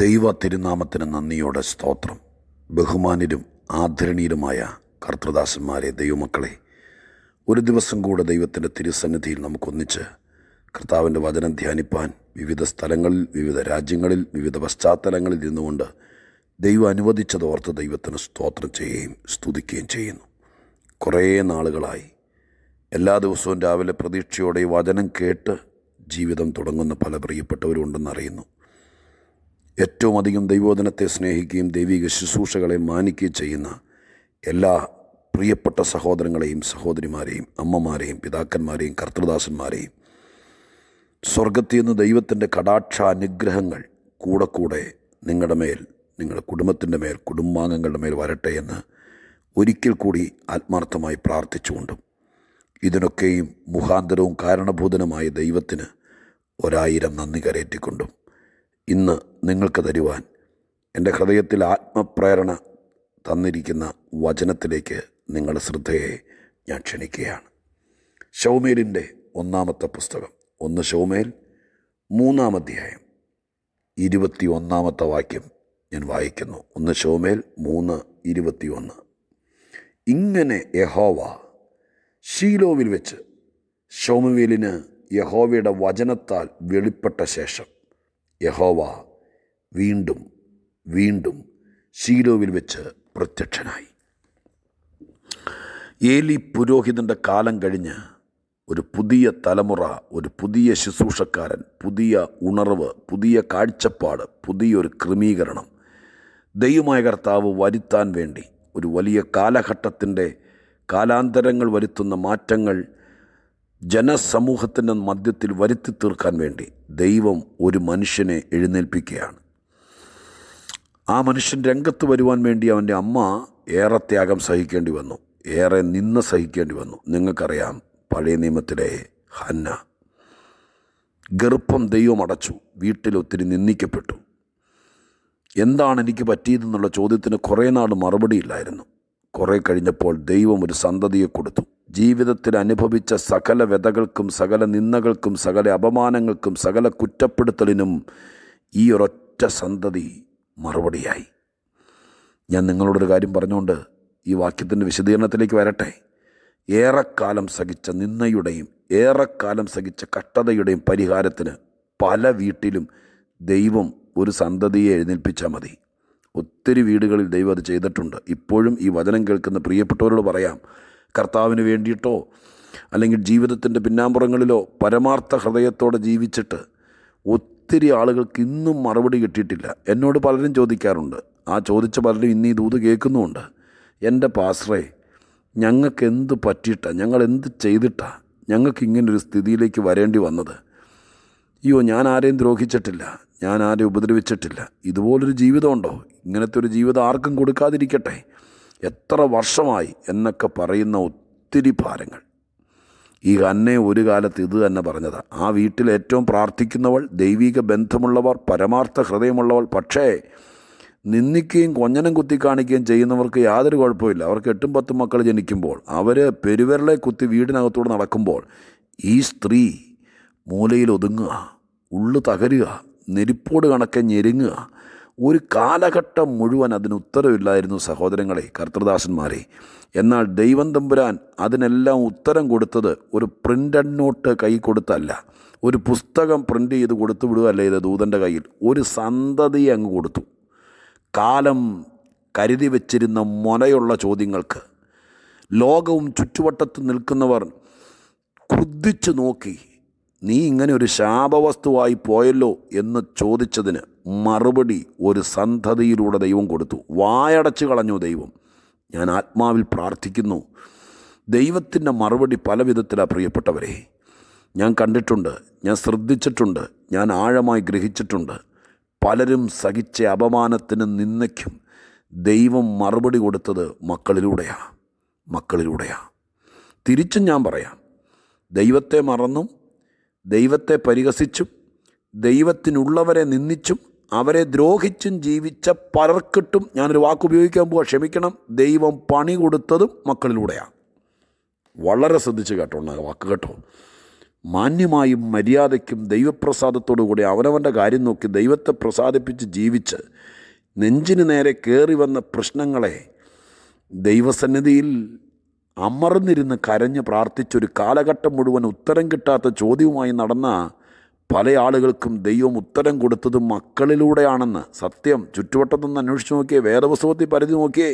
ദൈവ തിരുനാമത്തിന് നന്ദിയോടെ സ്തോത്രം ബഹുമാനരും ആദരണീയരുമായ കർത്തൃദാസന്മാരെ ദൈവമക്കളെ ഒരു ദിവസം കൂടെ ദൈവത്തിൻ്റെ തിരുസന്നിധിയിൽ നമുക്കൊന്നിച്ച് കർത്താവിൻ്റെ വചനം ധ്യാനിപ്പാൻ വിവിധ സ്ഥലങ്ങളിൽ വിവിധ രാജ്യങ്ങളിൽ വിവിധ പശ്ചാത്തലങ്ങളിൽ ഇരുന്നുകൊണ്ട് ദൈവം അനുവദിച്ചതോർത്ത് ദൈവത്തിന് സ്തോത്രം ചെയ്യുകയും സ്തുതിക്കുകയും ചെയ്യുന്നു കുറേ നാളുകളായി എല്ലാ ദിവസവും രാവിലെ പ്രതീക്ഷയോടെ വചനം കേട്ട് ജീവിതം തുടങ്ങുന്ന പല പ്രിയപ്പെട്ടവരുണ്ടെന്നറിയുന്നു ഏറ്റവും അധികം ദൈവോധനത്തെ സ്നേഹിക്കുകയും ദൈവിക ശുശ്രൂഷകളെ മാനിക്കുകയും ചെയ്യുന്ന എല്ലാ പ്രിയപ്പെട്ട സഹോദരങ്ങളെയും സഹോദരിമാരെയും അമ്മമാരെയും പിതാക്കന്മാരെയും കർത്തൃദാസന്മാരെയും സ്വർഗത്തിൽ നിന്ന് ദൈവത്തിൻ്റെ കടാക്ഷാനുഗ്രഹങ്ങൾ കൂടെ കൂടെ നിങ്ങളുടെ മേൽ നിങ്ങളുടെ കുടുംബത്തിൻ്റെ മേൽ കുടുംബാംഗങ്ങളുടെ മേൽ വരട്ടെ എന്ന് ഒരിക്കൽ കൂടി ആത്മാർത്ഥമായി പ്രാർത്ഥിച്ചുകൊണ്ടും ഇതിനൊക്കെയും മുഖാന്തരവും കാരണഭൂതനുമായ ദൈവത്തിന് ഒരായിരം നന്ദി കരയേറ്റിക്കൊണ്ടും ഇന്ന് നിങ്ങൾക്ക് തരുവാൻ എൻ്റെ ഹൃദയത്തിൽ ആത്മപ്രേരണ തന്നിരിക്കുന്ന വചനത്തിലേക്ക് നിങ്ങളുടെ ശ്രദ്ധയെ ഞാൻ ക്ഷണിക്കുകയാണ് ഷൗമേലിൻ്റെ ഒന്നാമത്തെ പുസ്തകം ഒന്ന് ഷൗമേൽ മൂന്നാം അധ്യായം ഇരുപത്തി ഒന്നാമത്തെ വാക്യം ഞാൻ വായിക്കുന്നു ഒന്ന് ഷോമേൽ മൂന്ന് ഒന്ന് ഇങ്ങനെ യഹോവ ഷീലോവിൽ വെച്ച് ഷോമുവേലിന് യഹോവയുടെ വചനത്താൽ വെളിപ്പെട്ട ശേഷം യഹോവ വീണ്ടും വീണ്ടും ശീലോവിൽ വെച്ച് പ്രത്യക്ഷനായി ഏലി പുരോഹിതൻ്റെ കാലം കഴിഞ്ഞ് ഒരു പുതിയ തലമുറ ഒരു പുതിയ ശുശ്രൂഷക്കാരൻ പുതിയ ഉണർവ് പുതിയ കാഴ്ചപ്പാട് പുതിയൊരു ക്രമീകരണം ദൈവമായ കർത്താവ് വരുത്താൻ വേണ്ടി ഒരു വലിയ കാലഘട്ടത്തിൻ്റെ കാലാന്തരങ്ങൾ വരുത്തുന്ന മാറ്റങ്ങൾ ജനസമൂഹത്തിൻ്റെ മധ്യത്തിൽ വരുത്തി തീർക്കാൻ വേണ്ടി ദൈവം ഒരു മനുഷ്യനെ എഴുന്നേൽപ്പിക്കുകയാണ് ആ മനുഷ്യൻ രംഗത്ത് വരുവാൻ വേണ്ടി അവൻ്റെ അമ്മ ഏറെ ത്യാഗം സഹിക്കേണ്ടി വന്നു ഏറെ നിന്ന് സഹിക്കേണ്ടി വന്നു നിങ്ങൾക്കറിയാം പഴയ നിയമത്തിലെ ഹന്ന ഗർഭം ദൈവം അടച്ചു വീട്ടിൽ ഒത്തിരി നിന്ദിക്കപ്പെട്ടു എന്താണ് എനിക്ക് പറ്റിയതെന്നുള്ള ചോദ്യത്തിന് കുറേ നാൾ മറുപടിയില്ലായിരുന്നു കുറേ കഴിഞ്ഞപ്പോൾ ദൈവം ഒരു സന്തതിയെ കൊടുത്തു ജീവിതത്തിൽ അനുഭവിച്ച സകല വ്യതകൾക്കും സകല നിന്നകൾക്കും സകല അപമാനങ്ങൾക്കും സകല കുറ്റപ്പെടുത്തലിനും ഈ ഒരൊറ്റ സന്തതി മറുപടിയായി ഞാൻ നിങ്ങളോടൊരു കാര്യം പറഞ്ഞുകൊണ്ട് ഈ വാക്യത്തിൻ്റെ വിശദീകരണത്തിലേക്ക് വരട്ടെ ഏറെക്കാലം സഹിച്ച നിന്നയുടെയും ഏറെക്കാലം സഹിച്ച കഷ്ടതയുടെയും പരിഹാരത്തിന് പല വീട്ടിലും ദൈവം ഒരു സന്തതിയെ എഴുന്നേൽപ്പിച്ചാൽ മതി ഒത്തിരി വീടുകളിൽ ദൈവം അത് ചെയ്തിട്ടുണ്ട് ഇപ്പോഴും ഈ വചനം കേൾക്കുന്ന പ്രിയപ്പെട്ടവരോട് പറയാം കർത്താവിന് വേണ്ടിയിട്ടോ അല്ലെങ്കിൽ ജീവിതത്തിൻ്റെ പിന്നാമ്പുറങ്ങളിലോ പരമാർത്ഥ ഹൃദയത്തോടെ ജീവിച്ചിട്ട് ഒത്തിരി ആളുകൾക്ക് ഇന്നും മറുപടി കിട്ടിയിട്ടില്ല എന്നോട് പലരും ചോദിക്കാറുണ്ട് ആ ചോദിച്ച പലരും ഇന്ന് ഈ ദൂത് കേൾക്കുന്നുമുണ്ട് എൻ്റെ പാസ്രേ ഞങ്ങൾക്ക് എന്ത് പറ്റിയിട്ടാണ് ഞങ്ങൾ എന്ത് ചെയ്തിട്ടാണ് ഞങ്ങൾക്ക് ഇങ്ങനൊരു സ്ഥിതിയിലേക്ക് വരേണ്ടി വന്നത് അയ്യോ ഞാൻ ആരെയും ദ്രോഹിച്ചിട്ടില്ല ഞാൻ ആരെ ഉപദ്രവിച്ചിട്ടില്ല ഇതുപോലൊരു ജീവിതമുണ്ടോ ഇങ്ങനത്തെ ഒരു ജീവിതം ആർക്കും കൊടുക്കാതിരിക്കട്ടെ എത്ര വർഷമായി എന്നൊക്കെ പറയുന്ന ഒത്തിരി ഭാരങ്ങൾ ഈ അന്നെ ഒരു കാലത്ത് ഇത് തന്നെ പറഞ്ഞത് ആ വീട്ടിൽ ഏറ്റവും പ്രാർത്ഥിക്കുന്നവൾ ദൈവിക ബന്ധമുള്ളവർ പരമാർത്ഥ ഹൃദയമുള്ളവൾ പക്ഷേ നിന്ദിക്കുകയും കൊഞ്ഞനം കുത്തി കാണിക്കുകയും ചെയ്യുന്നവർക്ക് യാതൊരു കുഴപ്പമില്ല അവർക്ക് എട്ടും പത്തും മക്കൾ ജനിക്കുമ്പോൾ അവർ പെരുവരളെ കുത്തി വീടിനകത്തൂടെ നടക്കുമ്പോൾ ഈ സ്ത്രീ മൂലയിൽ ഒതുങ്ങുക ഉള്ളു തകരുക നെരിപ്പോട് കണക്കെ ഞെരുങ്ങുക ഒരു കാലഘട്ടം മുഴുവൻ അതിന് ഉത്തരവില്ലായിരുന്നു സഹോദരങ്ങളെ കർത്തൃദാസന്മാരെ എന്നാൽ ദൈവം തമ്പുരാൻ അതിനെല്ലാം ഉത്തരം കൊടുത്തത് ഒരു പ്രിൻ്റഡ് നോട്ട് കൈ കൊടുത്തല്ല ഒരു പുസ്തകം പ്രിൻ്റ് ചെയ്ത് കൊടുത്തു വിടുകയല്ല ഇത് ദൂതൻ്റെ കയ്യിൽ ഒരു സന്തതി അങ്ങ് കൊടുത്തു കാലം കരുതി വച്ചിരുന്ന മൊനയുള്ള ചോദ്യങ്ങൾക്ക് ലോകവും ചുറ്റുവട്ടത്ത് നിൽക്കുന്നവർ ക്രുദ്ധിച്ചു നോക്കി നീ ഇങ്ങനെ ഒരു ശാപവസ്തുവായി പോയല്ലോ എന്ന് ചോദിച്ചതിന് മറുപടി ഒരു സന്ധതിയിലൂടെ ദൈവം കൊടുത്തു വായടച്ചു കളഞ്ഞു ദൈവം ഞാൻ ആത്മാവിൽ പ്രാർത്ഥിക്കുന്നു ദൈവത്തിൻ്റെ മറുപടി പല വിധത്തിലാണ് പ്രിയപ്പെട്ടവരെ ഞാൻ കണ്ടിട്ടുണ്ട് ഞാൻ ശ്രദ്ധിച്ചിട്ടുണ്ട് ഞാൻ ആഴമായി ഗ്രഹിച്ചിട്ടുണ്ട് പലരും സഹിച്ച അപമാനത്തിന് നിന്നയ്ക്കും ദൈവം മറുപടി കൊടുത്തത് മക്കളിലൂടെയാണ് മക്കളിലൂടെയാണ് തിരിച്ചും ഞാൻ പറയാം ദൈവത്തെ മറന്നും ദൈവത്തെ പരിഹസിച്ചും ദൈവത്തിനുള്ളവരെ നിന്ദിച്ചും അവരെ ദ്രോഹിച്ചും ജീവിച്ച പലർക്കിട്ടും ഞാനൊരു വാക്കുപയോഗിക്കാൻ പോവാ ക്ഷമിക്കണം ദൈവം പണി കൊടുത്തതും മക്കളിലൂടെയാണ് വളരെ ശ്രദ്ധിച്ച് കേട്ടോ ഉണ്ടാകും വാക്ക് കേട്ടോ മാന്യമായും മര്യാദയ്ക്കും ദൈവപ്രസാദത്തോടു കൂടി അവനവൻ്റെ കാര്യം നോക്കി ദൈവത്തെ പ്രസാദിപ്പിച്ച് ജീവിച്ച് നെഞ്ചിന് നേരെ കയറി വന്ന പ്രശ്നങ്ങളെ ദൈവസന്നിധിയിൽ അമർന്നിരുന്ന് കരഞ്ഞ് പ്രാർത്ഥിച്ചൊരു കാലഘട്ടം മുഴുവൻ ഉത്തരം കിട്ടാത്ത ചോദ്യവുമായി നടന്ന പല ആളുകൾക്കും ദൈവം ഉത്തരം കൊടുത്തത് മക്കളിലൂടെയാണെന്ന് സത്യം ചുറ്റുവട്ടത്തു നിന്ന് അന്വേഷിച്ച് നോക്കിയേ വേദപുസ്തകത്തിൽ പരിധി നോക്കിയേ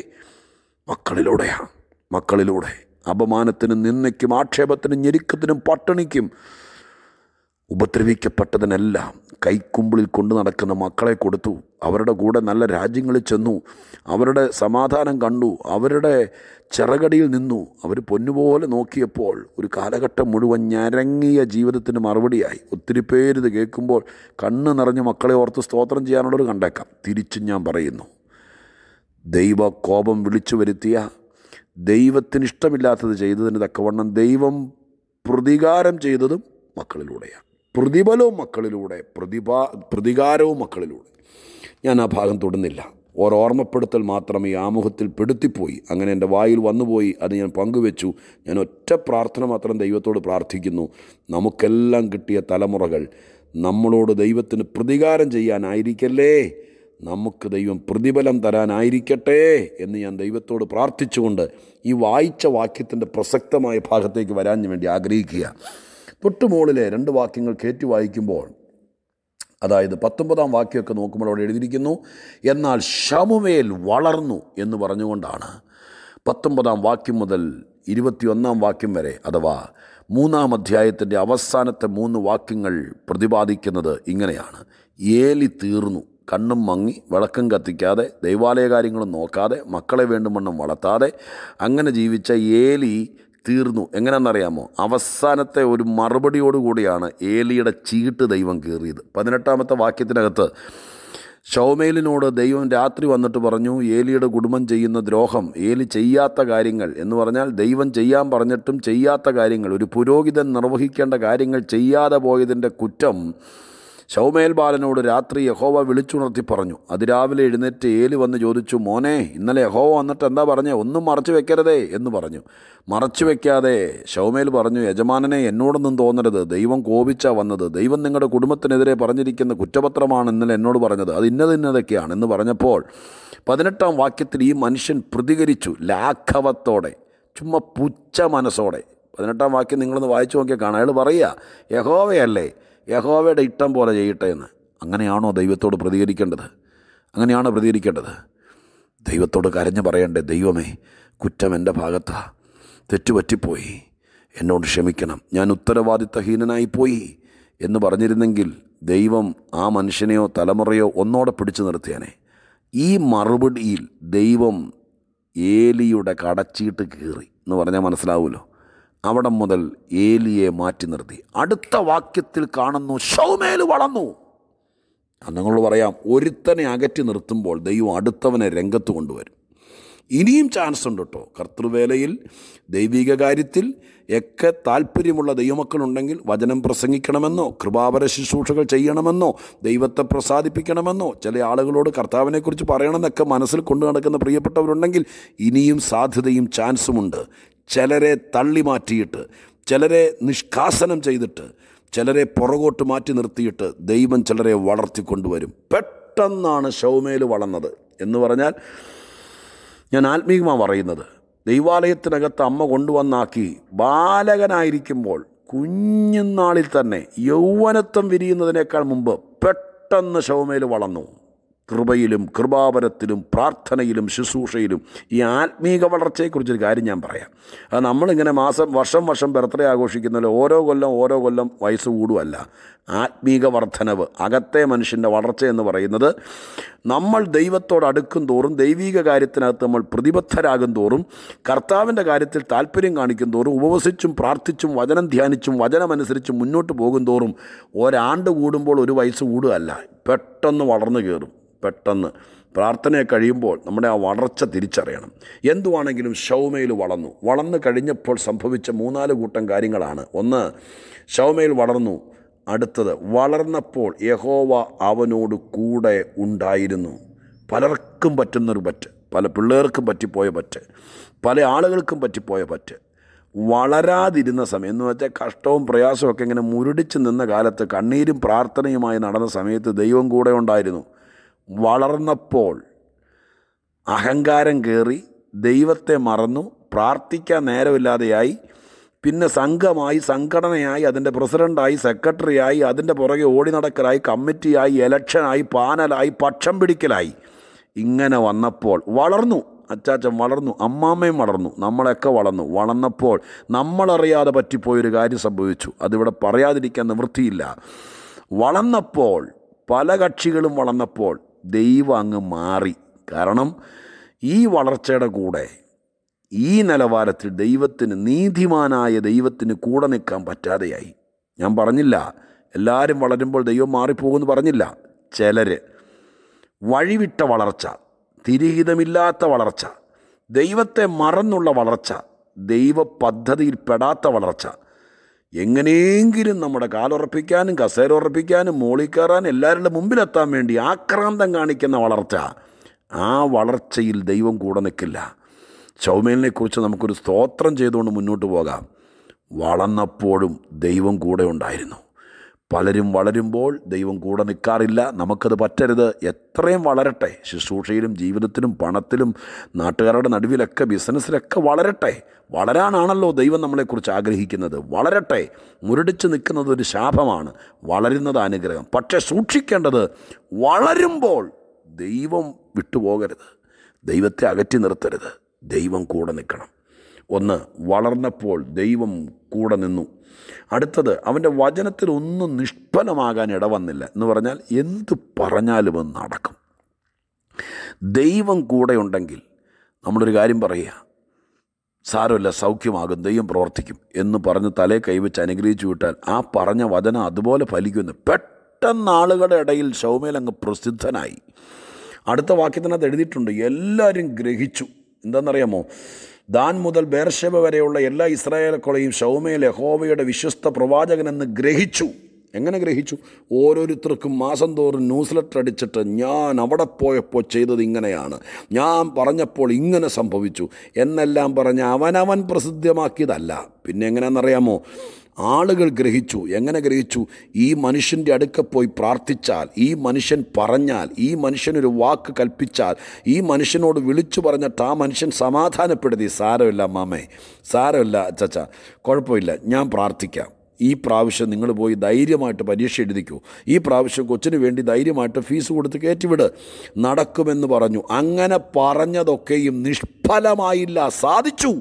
മക്കളിലൂടെയാണ് മക്കളിലൂടെ അപമാനത്തിനും നിന്ദയ്ക്കും ആക്ഷേപത്തിനും ഞെരുക്കത്തിനും പട്ടിണിക്കും ഉപദ്രവിക്കപ്പെട്ടതിനെല്ലാം കൈക്കുമ്പിളിൽ കൊണ്ടു നടക്കുന്ന മക്കളെ കൊടുത്തു അവരുടെ കൂടെ നല്ല രാജ്യങ്ങളിൽ ചെന്നു അവരുടെ സമാധാനം കണ്ടു അവരുടെ ചിറകടിയിൽ നിന്നു അവർ പൊന്നുപോലെ നോക്കിയപ്പോൾ ഒരു കാലഘട്ടം മുഴുവൻ ഞരങ്ങിയ ജീവിതത്തിന് മറുപടിയായി ഒത്തിരി പേര് ഇത് കേൾക്കുമ്പോൾ കണ്ണ് നിറഞ്ഞ് മക്കളെ ഓർത്ത് സ്തോത്രം ചെയ്യാനുള്ളൊരു കണ്ടേക്കാം തിരിച്ചും ഞാൻ പറയുന്നു ദൈവ കോപം വിളിച്ചു വരുത്തിയ ദൈവത്തിന് ഇഷ്ടമില്ലാത്തത് ചെയ്തതിന് തക്കവണ്ണം ദൈവം പ്രതികാരം ചെയ്തതും മക്കളിലൂടെയാണ് പ്രതിഫലവും മക്കളിലൂടെ പ്രതിഭാ പ്രതികാരവും മക്കളിലൂടെ ഞാൻ ആ ഭാഗം തൊടുന്നില്ല ഓരോർമ്മപ്പെടുത്തൽ മാത്രം ഈ ആമുഖത്തിൽ പെടുത്തിപ്പോയി അങ്ങനെ എൻ്റെ വായിൽ വന്നുപോയി അത് ഞാൻ പങ്കുവെച്ചു ഞാൻ ഒറ്റ പ്രാർത്ഥന മാത്രം ദൈവത്തോട് പ്രാർത്ഥിക്കുന്നു നമുക്കെല്ലാം കിട്ടിയ തലമുറകൾ നമ്മളോട് ദൈവത്തിന് പ്രതികാരം ചെയ്യാനായിരിക്കല്ലേ നമുക്ക് ദൈവം പ്രതിഫലം തരാനായിരിക്കട്ടെ എന്ന് ഞാൻ ദൈവത്തോട് പ്രാർത്ഥിച്ചുകൊണ്ട് ഈ വായിച്ച വാക്യത്തിൻ്റെ പ്രസക്തമായ ഭാഗത്തേക്ക് വരാൻ വേണ്ടി ആഗ്രഹിക്കുക തൊട്ടുമുകളിലെ രണ്ട് വാക്യങ്ങൾ കയറ്റി വായിക്കുമ്പോൾ അതായത് പത്തൊമ്പതാം വാക്യമൊക്കെ നോക്കുമ്പോൾ അവിടെ എഴുതിയിരിക്കുന്നു എന്നാൽ ശമുവേൽ വളർന്നു എന്ന് പറഞ്ഞുകൊണ്ടാണ് പത്തൊമ്പതാം വാക്യം മുതൽ ഇരുപത്തിയൊന്നാം വാക്യം വരെ അഥവാ മൂന്നാം അധ്യായത്തിൻ്റെ അവസാനത്തെ മൂന്ന് വാക്യങ്ങൾ പ്രതിപാദിക്കുന്നത് ഇങ്ങനെയാണ് ഏലി തീർന്നു കണ്ണും മങ്ങി വിളക്കം കത്തിക്കാതെ ദൈവാലയ കാര്യങ്ങളും നോക്കാതെ മക്കളെ വേണ്ടുമെണ്ണം വളർത്താതെ അങ്ങനെ ജീവിച്ച ഏലി തീർന്നു എങ്ങനെയെന്നറിയാമോ അവസാനത്തെ ഒരു മറുപടിയോടുകൂടിയാണ് ഏലിയുടെ ചീട്ട് ദൈവം കയറിയത് പതിനെട്ടാമത്തെ വാക്യത്തിനകത്ത് ഷൗമേലിനോട് ദൈവം രാത്രി വന്നിട്ട് പറഞ്ഞു ഏലിയുടെ കുടുംബം ചെയ്യുന്ന ദ്രോഹം ഏലി ചെയ്യാത്ത കാര്യങ്ങൾ എന്ന് പറഞ്ഞാൽ ദൈവം ചെയ്യാൻ പറഞ്ഞിട്ടും ചെയ്യാത്ത കാര്യങ്ങൾ ഒരു പുരോഹിതൻ നിർവഹിക്കേണ്ട കാര്യങ്ങൾ ചെയ്യാതെ പോയതിൻ്റെ കുറ്റം ശൗമേൽ ബാലനോട് രാത്രി യഹോവ വിളിച്ചുണർത്തി പറഞ്ഞു അതിരാവിലെ എഴുന്നേറ്റ് ഏലി വന്ന് ചോദിച്ചു മോനെ ഇന്നലെ യഹോവ വന്നിട്ട് എന്താ പറഞ്ഞേ ഒന്നും മറച്ചു വെക്കരുതേ എന്ന് പറഞ്ഞു മറച്ചു വെക്കാതെ ശൗമേൽ പറഞ്ഞു യജമാനനെ എന്നോടൊന്നും തോന്നരുത് ദൈവം കോപിച്ചാ വന്നത് ദൈവം നിങ്ങളുടെ കുടുംബത്തിനെതിരെ പറഞ്ഞിരിക്കുന്ന കുറ്റപത്രമാണ് ഇന്നലെ എന്നോട് പറഞ്ഞത് അത് ഇന്നത് ഇന്നതൊക്കെയാണ് എന്ന് പറഞ്ഞപ്പോൾ പതിനെട്ടാം വാക്യത്തിൽ ഈ മനുഷ്യൻ പ്രതികരിച്ചു ലാഘവത്തോടെ ചുമ്മാ പുച്ച മനസ്സോടെ പതിനെട്ടാം വാക്യം നിങ്ങളൊന്ന് വായിച്ചു നോക്കിയാൽ കാണാം അയാൾ പറയുക യഹോവയല്ലേ യഹോവയുടെ ഇഷ്ടം പോലെ ചെയ്യട്ടെ എന്ന് അങ്ങനെയാണോ ദൈവത്തോട് പ്രതികരിക്കേണ്ടത് അങ്ങനെയാണോ പ്രതികരിക്കേണ്ടത് ദൈവത്തോട് കരഞ്ഞു പറയണ്ടേ ദൈവമേ കുറ്റം എൻ്റെ ഭാഗത്താണ് തെറ്റുപറ്റിപ്പോയി എന്നോട് ക്ഷമിക്കണം ഞാൻ ഉത്തരവാദിത്തഹീനനായിപ്പോയി എന്ന് പറഞ്ഞിരുന്നെങ്കിൽ ദൈവം ആ മനുഷ്യനെയോ തലമുറയോ ഒന്നോടെ പിടിച്ചു നിർത്തിയാനേ ഈ മറുപടിയിൽ ദൈവം ഏലിയുടെ കടച്ചീട്ട് കീറി എന്ന് പറഞ്ഞാൽ മനസ്സിലാവുമല്ലോ അവിടം മുതൽ ഏലിയെ മാറ്റി നിർത്തി അടുത്ത വാക്യത്തിൽ കാണുന്നു ഷൗമേൽ വളർന്നു ഞങ്ങൾ പറയാം ഒരുത്തനെ അകറ്റി നിർത്തുമ്പോൾ ദൈവം അടുത്തവനെ രംഗത്ത് കൊണ്ടുവരും ഇനിയും ചാൻസ് ഉണ്ട് കേട്ടോ കർത്തൃവേലയിൽ ദൈവിക കാര്യത്തിൽ ഒക്കെ താല്പര്യമുള്ള ദൈവമക്കളുണ്ടെങ്കിൽ വചനം പ്രസംഗിക്കണമെന്നോ കൃപാപര ശുശ്രൂഷകൾ ചെയ്യണമെന്നോ ദൈവത്തെ പ്രസാദിപ്പിക്കണമെന്നോ ചില ആളുകളോട് കർത്താവിനെക്കുറിച്ച് പറയണമെന്നൊക്കെ മനസ്സിൽ കൊണ്ടു നടക്കുന്ന പ്രിയപ്പെട്ടവരുണ്ടെങ്കിൽ ഇനിയും സാധ്യതയും ചാൻസുമുണ്ട് ചിലരെ മാറ്റിയിട്ട് ചിലരെ നിഷ്കാസനം ചെയ്തിട്ട് ചിലരെ പുറകോട്ട് മാറ്റി നിർത്തിയിട്ട് ദൈവം ചിലരെ വളർത്തിക്കൊണ്ടുവരും പെട്ടെന്നാണ് ഷൗമേൽ വളർന്നത് എന്ന് പറഞ്ഞാൽ ഞാൻ ആത്മീകമാണ് പറയുന്നത് ദൈവാലയത്തിനകത്ത് അമ്മ കൊണ്ടുവന്നാക്കി ബാലകനായിരിക്കുമ്പോൾ കുഞ്ഞുനാളിൽ തന്നെ യൗവനത്വം വിരിയുന്നതിനേക്കാൾ മുമ്പ് പെട്ടെന്ന് ഷൗമേൽ വളർന്നു കൃപയിലും കൃപാവരത്തിലും പ്രാർത്ഥനയിലും ശുശ്രൂഷയിലും ഈ ആത്മീക വളർച്ചയെക്കുറിച്ചൊരു കാര്യം ഞാൻ പറയാം അത് നമ്മളിങ്ങനെ മാസം വർഷം വർഷം ബർത്ത്ഡേ ആഘോഷിക്കുന്നതിൽ ഓരോ കൊല്ലം ഓരോ കൊല്ലം വയസ്സ് കൂടുമല്ല ആത്മീക വർധനവ് അകത്തെ മനുഷ്യൻ്റെ വളർച്ച എന്ന് പറയുന്നത് നമ്മൾ ദൈവത്തോട് അടുക്കും തോറും ദൈവീക കാര്യത്തിനകത്ത് നമ്മൾ പ്രതിബദ്ധരാകും തോറും കർത്താവിൻ്റെ കാര്യത്തിൽ താല്പര്യം കാണിക്കും തോറും ഉപവസിച്ചും പ്രാർത്ഥിച്ചും വചനം ധ്യാനിച്ചും വചനമനുസരിച്ചും മുന്നോട്ട് പോകും തോറും ഒരാണ്ട് കൂടുമ്പോൾ ഒരു വയസ്സ് കൂടുകയല്ല പെട്ടെന്ന് വളർന്നു കയറും പെട്ടെന്ന് പ്രാർത്ഥനയെ കഴിയുമ്പോൾ നമ്മുടെ ആ വളർച്ച തിരിച്ചറിയണം എന്തുവാണെങ്കിലും ഷൗമയിൽ വളർന്നു വളർന്നു കഴിഞ്ഞപ്പോൾ സംഭവിച്ച മൂന്നാല് കൂട്ടം കാര്യങ്ങളാണ് ഒന്ന് ഷൗമയിൽ വളർന്നു അടുത്തത് വളർന്നപ്പോൾ യഹോവ അവനോട് കൂടെ ഉണ്ടായിരുന്നു പലർക്കും പറ്റുന്നൊരു പറ്റ് പല പിള്ളേർക്കും പറ്റിപ്പോയ പറ്റ് പല ആളുകൾക്കും പറ്റിപ്പോയ പറ്റ് വളരാതിരുന്ന സമയം എന്ന് വെച്ചാൽ കഷ്ടവും പ്രയാസവും ഒക്കെ ഇങ്ങനെ മുരടിച്ച് നിന്ന കാലത്ത് കണ്ണീരും പ്രാർത്ഥനയുമായി നടന്ന സമയത്ത് ദൈവം കൂടെ ഉണ്ടായിരുന്നു വളർന്നപ്പോൾ അഹങ്കാരം കയറി ദൈവത്തെ മറന്നു പ്രാർത്ഥിക്കാൻ നേരമില്ലാതെയായി പിന്നെ സംഘമായി സംഘടനയായി അതിൻ്റെ പ്രസിഡൻ്റായി സെക്രട്ടറിയായി അതിൻ്റെ പുറകെ ഓടി നടക്കലായി കമ്മിറ്റിയായി എലക്ഷനായി പാനലായി പക്ഷം പിടിക്കലായി ഇങ്ങനെ വന്നപ്പോൾ വളർന്നു അച്ചാച്ചൻ വളർന്നു അമ്മാമ്മയും വളർന്നു നമ്മളൊക്കെ വളർന്നു വളർന്നപ്പോൾ നമ്മളറിയാതെ പറ്റിപ്പോയൊരു കാര്യം സംഭവിച്ചു അതിവിടെ പറയാതിരിക്കാൻ നിവൃത്തിയില്ല വളർന്നപ്പോൾ പല കക്ഷികളും വളർന്നപ്പോൾ ദൈവം അങ്ങ് മാറി കാരണം ഈ വളർച്ചയുടെ കൂടെ ഈ നിലവാരത്തിൽ ദൈവത്തിന് നീതിമാനായ ദൈവത്തിന് കൂടെ നിൽക്കാൻ പറ്റാതെയായി ഞാൻ പറഞ്ഞില്ല എല്ലാവരും വളരുമ്പോൾ ദൈവം മാറിപ്പോകുമെന്ന് പറഞ്ഞില്ല ചിലർ വഴിവിട്ട വളർച്ച തിരിഹിതമില്ലാത്ത വളർച്ച ദൈവത്തെ മറന്നുള്ള വളർച്ച ദൈവ പദ്ധതിയിൽ പെടാത്ത വളർച്ച എങ്ങനെയെങ്കിലും നമ്മുടെ കാലുറപ്പിക്കാനും കസേര ഉറപ്പിക്കാനും മോളി കയറാനും എല്ലാവരുടെ മുമ്പിലെത്താൻ വേണ്ടി ആക്രാന്തം കാണിക്കുന്ന വളർച്ച ആ വളർച്ചയിൽ ദൈവം കൂടെ നിൽക്കില്ല ചൗമേലിനെക്കുറിച്ച് നമുക്കൊരു സ്തോത്രം ചെയ്തുകൊണ്ട് മുന്നോട്ട് പോകാം വളർന്നപ്പോഴും ദൈവം കൂടെ ഉണ്ടായിരുന്നു പലരും വളരുമ്പോൾ ദൈവം കൂടെ നിൽക്കാറില്ല നമുക്കത് പറ്റരുത് എത്രയും വളരട്ടെ ശുശ്രൂഷയിലും ജീവിതത്തിലും പണത്തിലും നാട്ടുകാരുടെ നടുവിലൊക്കെ ബിസിനസ്സിലൊക്കെ വളരട്ടെ വളരാനാണല്ലോ ദൈവം നമ്മളെക്കുറിച്ച് ആഗ്രഹിക്കുന്നത് വളരട്ടെ മുരടിച്ച് നിൽക്കുന്നത് ഒരു ശാപമാണ് വളരുന്നത് അനുഗ്രഹം പക്ഷേ സൂക്ഷിക്കേണ്ടത് വളരുമ്പോൾ ദൈവം വിട്ടുപോകരുത് ദൈവത്തെ അകറ്റി നിർത്തരുത് ദൈവം കൂടെ നിൽക്കണം ഒന്ന് വളർന്നപ്പോൾ ദൈവം കൂടെ നിന്നു അടുത്തത് അവൻ്റെ വചനത്തിൽ ഒന്നും നിഷ്ഫലമാകാൻ ഇടവന്നില്ല എന്ന് പറഞ്ഞാൽ എന്ത് പറഞ്ഞാലും അത് നടക്കും ദൈവം കൂടെ ഉണ്ടെങ്കിൽ നമ്മളൊരു കാര്യം പറയുക സാരമല്ല സൗഖ്യമാകും ദൈവം പ്രവർത്തിക്കും എന്ന് പറഞ്ഞ് തലേ കൈവച്ച് അനുഗ്രഹിച്ചു വിട്ടാൽ ആ പറഞ്ഞ വചനം അതുപോലെ ഫലിക്കുന്നു പെട്ടെന്ന് ആളുകളുടെ ഇടയിൽ അങ്ങ് പ്രസിദ്ധനായി അടുത്ത വാക്യത്തിനകത്ത് എഴുതിയിട്ടുണ്ട് എല്ലാവരും ഗ്രഹിച്ചു എന്താണെന്നറിയാമോ ദാൻ മുതൽ ബേർഷബ വരെയുള്ള എല്ലാ ഇസ്രായേലക്കളെയും ഷൗമയിൽ യഹോവയുടെ വിശ്വസ്ത പ്രവാചകനെന്ന് ഗ്രഹിച്ചു എങ്ങനെ ഗ്രഹിച്ചു ഓരോരുത്തർക്കും മാസം തോറും ന്യൂസ് ലെറ്റർ അടിച്ചിട്ട് ഞാൻ അവിടെ പോയപ്പോൾ ചെയ്തത് ഇങ്ങനെയാണ് ഞാൻ പറഞ്ഞപ്പോൾ ഇങ്ങനെ സംഭവിച്ചു എന്നെല്ലാം പറഞ്ഞ് അവനവൻ പ്രസിദ്ധമാക്കിയതല്ല പിന്നെ എങ്ങനെയാണെന്നറിയാമോ ആളുകൾ ഗ്രഹിച്ചു എങ്ങനെ ഗ്രഹിച്ചു ഈ മനുഷ്യൻ്റെ അടുക്ക പോയി പ്രാർത്ഥിച്ചാൽ ഈ മനുഷ്യൻ പറഞ്ഞാൽ ഈ മനുഷ്യനൊരു വാക്ക് കൽപ്പിച്ചാൽ ഈ മനുഷ്യനോട് വിളിച്ചു പറഞ്ഞിട്ട് ആ മനുഷ്യൻ സമാധാനപ്പെടുത്തി സാരമില്ല മാമേ സാരമില്ല ചച്ച കുഴപ്പമില്ല ഞാൻ പ്രാർത്ഥിക്കാം ഈ പ്രാവശ്യം നിങ്ങൾ പോയി ധൈര്യമായിട്ട് പരീക്ഷ എഴുതിക്കൂ ഈ പ്രാവശ്യം കൊച്ചിന് വേണ്ടി ധൈര്യമായിട്ട് ഫീസ് കൊടുത്ത് കയറ്റിവിട് നടക്കുമെന്ന് പറഞ്ഞു അങ്ങനെ പറഞ്ഞതൊക്കെയും നിഷ്ഫലമായില്ല സാധിച്ചു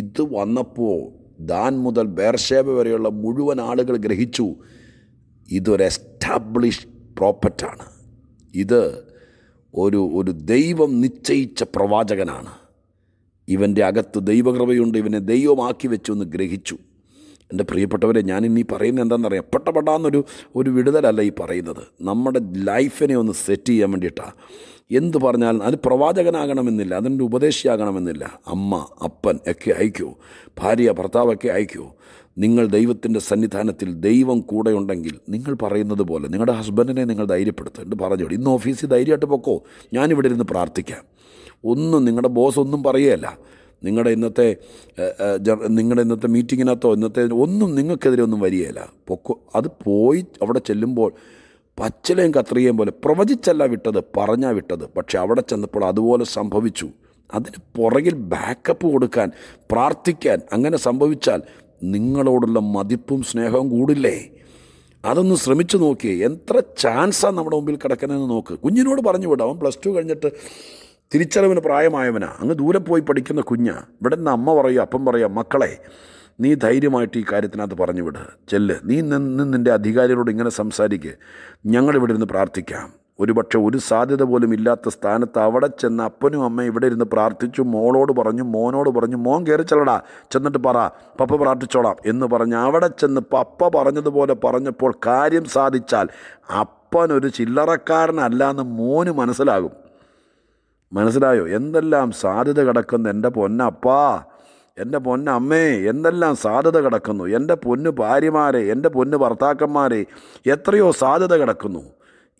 ഇത് വന്നപ്പോൾ ദാൻ മുതൽ ബേർഷേബ വരെയുള്ള മുഴുവൻ ആളുകൾ ഗ്രഹിച്ചു ഇതൊരു എസ്റ്റാബ്ലിഷ് പ്രോപ്പർട്ടാണ് ഇത് ഒരു ഒരു ദൈവം നിശ്ചയിച്ച പ്രവാചകനാണ് ഇവൻ്റെ അകത്ത് ദൈവകൃപയുണ്ട് ഇവനെ ദൈവമാക്കി വെച്ചു എന്ന് ഗ്രഹിച്ചു എൻ്റെ പ്രിയപ്പെട്ടവരെ ഞാൻ ഇനി പറയുന്നത് എന്താണെന്നറിയാം പെട്ടപ്പെടാന്നൊരു ഒരു വിടുതലല്ല ഈ പറയുന്നത് നമ്മുടെ ലൈഫിനെ ഒന്ന് സെറ്റ് ചെയ്യാൻ വേണ്ടിയിട്ടാണ് എന്ത് പറഞ്ഞാലും അത് പ്രവാചകനാകണമെന്നില്ല അതിൻ്റെ ഉപദേശിയാകണമെന്നില്ല അമ്മ അപ്പൻ ഒക്കെ അയക്കൂ ഭാര്യ ഭർത്താവൊക്കെ അയക്കൂ നിങ്ങൾ ദൈവത്തിൻ്റെ സന്നിധാനത്തിൽ ദൈവം കൂടെ ഉണ്ടെങ്കിൽ നിങ്ങൾ പറയുന്നത് പോലെ നിങ്ങളുടെ ഹസ്ബൻഡിനെ നിങ്ങൾ ധൈര്യപ്പെടുത്തുന്നുണ്ട് പറഞ്ഞോളൂ ഇന്ന് ഓഫീസിൽ ധൈര്യമായിട്ട് പൊക്കോ ഞാനിവിടെ ഇരുന്ന് പ്രാർത്ഥിക്കാം ഒന്നും നിങ്ങളുടെ ബോസ് ഒന്നും പറയുകയല്ല നിങ്ങളുടെ ഇന്നത്തെ നിങ്ങളുടെ ഇന്നത്തെ മീറ്റിങ്ങിനകത്തോ ഇന്നത്തെ ഒന്നും നിങ്ങൾക്കെതിരെ ഒന്നും വരികയില്ല പൊക്കോ അത് പോയി അവിടെ ചെല്ലുമ്പോൾ പച്ചിലയും കത്രിയേയും പോലെ പ്രവചിച്ചല്ല വിട്ടത് പറഞ്ഞാ വിട്ടത് പക്ഷെ അവിടെ ചെന്നപ്പോൾ അതുപോലെ സംഭവിച്ചു അതിന് പുറകിൽ ബാക്കപ്പ് കൊടുക്കാൻ പ്രാർത്ഥിക്കാൻ അങ്ങനെ സംഭവിച്ചാൽ നിങ്ങളോടുള്ള മതിപ്പും സ്നേഹവും കൂടില്ലേ അതൊന്ന് ശ്രമിച്ചു നോക്കി എത്ര ചാൻസാണ് നമ്മുടെ മുമ്പിൽ കിടക്കുന്നതെന്ന് നോക്ക് കുഞ്ഞിനോട് പറഞ്ഞു വിടാം അവൻ പ്ലസ് ടു കഴിഞ്ഞിട്ട് തിരിച്ചറിവിന് പ്രായമായവനാ അങ്ങ് ദൂരെ പോയി പഠിക്കുന്ന കുഞ്ഞാണ് ഇവിടെ നിന്ന് അമ്മ പറയുക അപ്പം പറയുക മക്കളെ നീ ധൈര്യമായിട്ട് ഈ കാര്യത്തിനകത്ത് പറഞ്ഞു വിട് ചെല്ല് നീ നിന്ന് നിൻ്റെ അധികാരികളോട് ഇങ്ങനെ സംസാരിക്കുക ഞങ്ങളിവിടെ ഇരുന്ന് പ്രാർത്ഥിക്കാം ഒരുപക്ഷെ ഒരു സാധ്യത പോലും ഇല്ലാത്ത സ്ഥാനത്ത് അവിടെ ചെന്ന് അപ്പനും അമ്മയും ഇവിടെ ഇരുന്ന് പ്രാർത്ഥിച്ചു മോളോട് പറഞ്ഞു മോനോട് പറഞ്ഞു മോൻ കയറി ചെല്ലടാ ചെന്നിട്ട് പറ പപ്പ പ്രാർത്ഥിച്ചോളാം എന്ന് പറഞ്ഞ് അവിടെ ചെന്ന് പപ്പ പറഞ്ഞതുപോലെ പറഞ്ഞപ്പോൾ കാര്യം സാധിച്ചാൽ അപ്പനൊരു ചില്ലറക്കാരനല്ല എന്ന് മോന് മനസ്സിലാകും മനസ്സിലായോ എന്തെല്ലാം സാധ്യത കിടക്കുന്ന എൻ്റെ പൊന്നപ്പാ എൻ്റെ പൊന്നമ്മേ എന്തെല്ലാം സാധ്യത കിടക്കുന്നു എൻ്റെ പൊന്നു ഭാര്യമാരെ എൻ്റെ പൊന്നു ഭർത്താക്കന്മാരെ എത്രയോ സാധ്യത കിടക്കുന്നു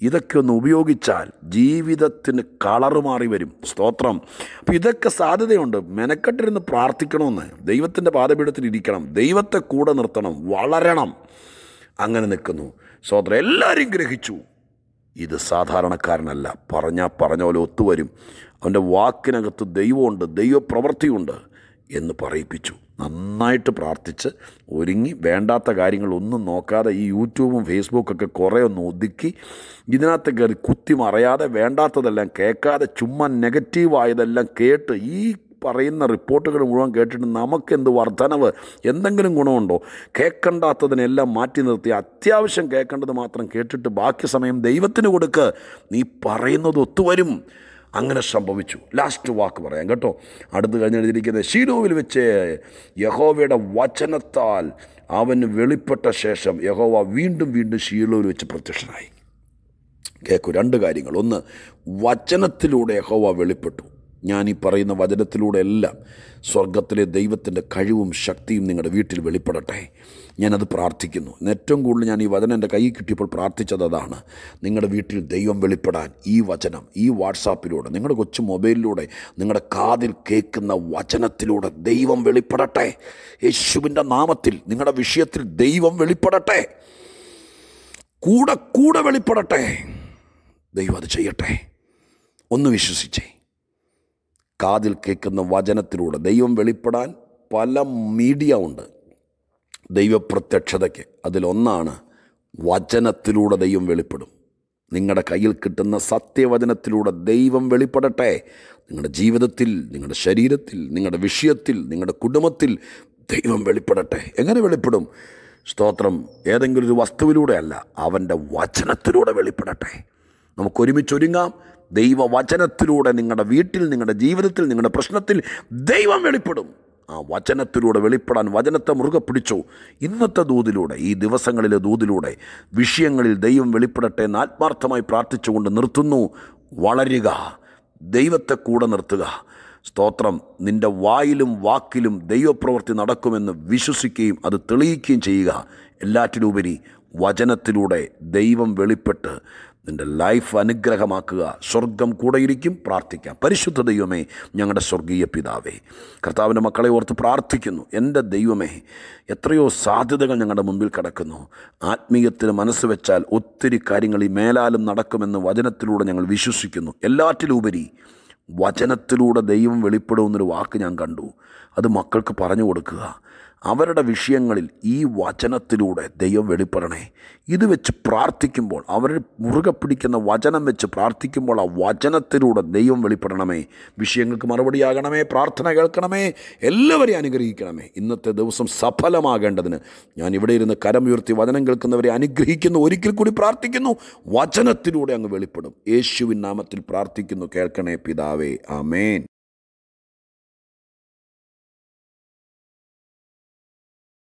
ഇതൊക്കെ ഒന്ന് ഉപയോഗിച്ചാൽ ജീവിതത്തിന് കളറ് മാറി വരും സ്തോത്രം അപ്പോൾ ഇതൊക്കെ സാധ്യതയുണ്ട് മെനക്കെട്ടിരുന്ന് പ്രാർത്ഥിക്കണമെന്ന് ദൈവത്തിൻ്റെ പാതപീഠത്തിൽ ഇരിക്കണം ദൈവത്തെ കൂടെ നിർത്തണം വളരണം അങ്ങനെ നിൽക്കുന്നു സ്തോത്രം എല്ലാവരും ഗ്രഹിച്ചു ഇത് സാധാരണക്കാരനല്ല പറഞ്ഞാൽ പറഞ്ഞ പോലെ ഒത്തുവരും അവൻ്റെ വാക്കിനകത്ത് ദൈവമുണ്ട് ദൈവപ്രവൃത്തിയുണ്ട് എന്ന് പറയിപ്പിച്ചു നന്നായിട്ട് പ്രാർത്ഥിച്ച് ഒരുങ്ങി വേണ്ടാത്ത കാര്യങ്ങളൊന്നും നോക്കാതെ ഈ യൂട്യൂബും ഫേസ്ബുക്കൊക്കെ കുറേ ഒന്ന് ഒതുക്കി ഇതിനകത്ത് കയറി കുത്തി മറയാതെ വേണ്ടാത്തതെല്ലാം കേൾക്കാതെ ചുമ്മാ നെഗറ്റീവായതെല്ലാം കേട്ട് ഈ പറയുന്ന റിപ്പോർട്ടുകൾ മുഴുവൻ കേട്ടിട്ട് നമുക്കെന്ത് വർധനവ് എന്തെങ്കിലും ഗുണമുണ്ടോ കേൾക്കണ്ടാത്തതിനെല്ലാം മാറ്റി നിർത്തി അത്യാവശ്യം കേൾക്കേണ്ടത് മാത്രം കേട്ടിട്ട് ബാക്കി സമയം ദൈവത്തിന് കൊടുക്ക് നീ പറയുന്നത് ഒത്തുവരും അങ്ങനെ സംഭവിച്ചു ലാസ്റ്റ് വാക്ക് പറയാം കേട്ടോ അടുത്ത് കഴിഞ്ഞെഴുതിയിരിക്കുന്നത് ഷീലോവിൽ വെച്ച് യഹോവയുടെ വചനത്താൽ അവന് വെളിപ്പെട്ട ശേഷം യഹോവ വീണ്ടും വീണ്ടും ഷീലോവിൽ വെച്ച് പ്രത്യക്ഷനായി കേൾക്കൂ രണ്ട് കാര്യങ്ങൾ ഒന്ന് വചനത്തിലൂടെ യഹോവ വെളിപ്പെട്ടു ഞാൻ ഈ പറയുന്ന വചനത്തിലൂടെ എല്ലാം സ്വർഗത്തിലെ ദൈവത്തിൻ്റെ കഴിവും ശക്തിയും നിങ്ങളുടെ വീട്ടിൽ വെളിപ്പെടട്ടെ ഞാനത് പ്രാർത്ഥിക്കുന്നു ഏറ്റവും കൂടുതൽ ഞാൻ ഈ വചനം എൻ്റെ കയ്യിൽ കിട്ടിയപ്പോൾ പ്രാർത്ഥിച്ചത് അതാണ് നിങ്ങളുടെ വീട്ടിൽ ദൈവം വെളിപ്പെടാൻ ഈ വചനം ഈ വാട്സാപ്പിലൂടെ നിങ്ങളുടെ കൊച്ചു മൊബൈലിലൂടെ നിങ്ങളുടെ കാതിൽ കേൾക്കുന്ന വചനത്തിലൂടെ ദൈവം വെളിപ്പെടട്ടെ യേശുവിൻ്റെ നാമത്തിൽ നിങ്ങളുടെ വിഷയത്തിൽ ദൈവം വെളിപ്പെടട്ടെ കൂടെ കൂടെ വെളിപ്പെടട്ടെ ദൈവം അത് ചെയ്യട്ടെ ഒന്ന് വിശ്വസിച്ചേ കാതിൽ കേൾക്കുന്ന വചനത്തിലൂടെ ദൈവം വെളിപ്പെടാൻ പല മീഡിയ ഉണ്ട് ദൈവപ്രത്യക്ഷതയ്ക്ക് അതിലൊന്നാണ് വചനത്തിലൂടെ ദൈവം വെളിപ്പെടും നിങ്ങളുടെ കയ്യിൽ കിട്ടുന്ന സത്യവചനത്തിലൂടെ ദൈവം വെളിപ്പെടട്ടെ നിങ്ങളുടെ ജീവിതത്തിൽ നിങ്ങളുടെ ശരീരത്തിൽ നിങ്ങളുടെ വിഷയത്തിൽ നിങ്ങളുടെ കുടുംബത്തിൽ ദൈവം വെളിപ്പെടട്ടെ എങ്ങനെ വെളിപ്പെടും സ്തോത്രം ഏതെങ്കിലും ഒരു വസ്തുവിലൂടെയല്ല അവൻ്റെ വചനത്തിലൂടെ വെളിപ്പെടട്ടെ നമുക്കൊരുമിച്ചൊരുങ്ങാം ദൈവവചനത്തിലൂടെ നിങ്ങളുടെ വീട്ടിൽ നിങ്ങളുടെ ജീവിതത്തിൽ നിങ്ങളുടെ പ്രശ്നത്തിൽ ദൈവം വെളിപ്പെടും ആ വചനത്തിലൂടെ വെളിപ്പെടാൻ വചനത്തെ മുറുകെ പിടിച്ചു ഇന്നത്തെ ദൂതിലൂടെ ഈ ദിവസങ്ങളിലെ ദൂതിലൂടെ വിഷയങ്ങളിൽ ദൈവം വെളിപ്പെടട്ടെ എന്ന് ആത്മാർത്ഥമായി പ്രാർത്ഥിച്ചുകൊണ്ട് നിർത്തുന്നു വളരുക ദൈവത്തെ കൂടെ നിർത്തുക സ്തോത്രം നിൻ്റെ വായിലും വാക്കിലും ദൈവപ്രവൃത്തി നടക്കുമെന്ന് വിശ്വസിക്കുകയും അത് തെളിയിക്കുകയും ചെയ്യുക എല്ലാറ്റിലുപരി വചനത്തിലൂടെ ദൈവം വെളിപ്പെട്ട് നിൻ്റെ ലൈഫ് അനുഗ്രഹമാക്കുക സ്വർഗം കൂടെയിരിക്കും പ്രാർത്ഥിക്കാം പരിശുദ്ധ ദൈവമേ ഞങ്ങളുടെ സ്വർഗീയ പിതാവേ കർത്താവിൻ്റെ മക്കളെ ഓർത്ത് പ്രാർത്ഥിക്കുന്നു എൻ്റെ ദൈവമേ എത്രയോ സാധ്യതകൾ ഞങ്ങളുടെ മുമ്പിൽ കിടക്കുന്നു ആത്മീയത്തിന് മനസ്സ് വെച്ചാൽ ഒത്തിരി കാര്യങ്ങൾ ഈ മേലാലും നടക്കുമെന്ന് വചനത്തിലൂടെ ഞങ്ങൾ വിശ്വസിക്കുന്നു എല്ലാറ്റിലുപരി വചനത്തിലൂടെ ദൈവം വെളിപ്പെടുമെന്നൊരു വാക്ക് ഞാൻ കണ്ടു അത് മക്കൾക്ക് പറഞ്ഞു കൊടുക്കുക അവരുടെ വിഷയങ്ങളിൽ ഈ വചനത്തിലൂടെ ദൈവം വെളിപ്പെടണേ ഇത് വെച്ച് പ്രാർത്ഥിക്കുമ്പോൾ അവർ മുറുകെ പിടിക്കുന്ന വചനം വെച്ച് പ്രാർത്ഥിക്കുമ്പോൾ ആ വചനത്തിലൂടെ ദൈവം വെളിപ്പെടണമേ വിഷയങ്ങൾക്ക് മറുപടിയാകണമേ പ്രാർത്ഥന കേൾക്കണമേ എല്ലാവരെയും അനുഗ്രഹിക്കണമേ ഇന്നത്തെ ദിവസം സഫലമാകേണ്ടതിന് ഞാൻ ഇവിടെ ഇരുന്ന് കരം ഉയർത്തി വചനം കേൾക്കുന്നവരെ അനുഗ്രഹിക്കുന്നു ഒരിക്കൽ കൂടി പ്രാർത്ഥിക്കുന്നു വചനത്തിലൂടെ അങ്ങ് വെളിപ്പെടും യേശുവിൻ നാമത്തിൽ പ്രാർത്ഥിക്കുന്നു കേൾക്കണേ പിതാവേ ആമേൻ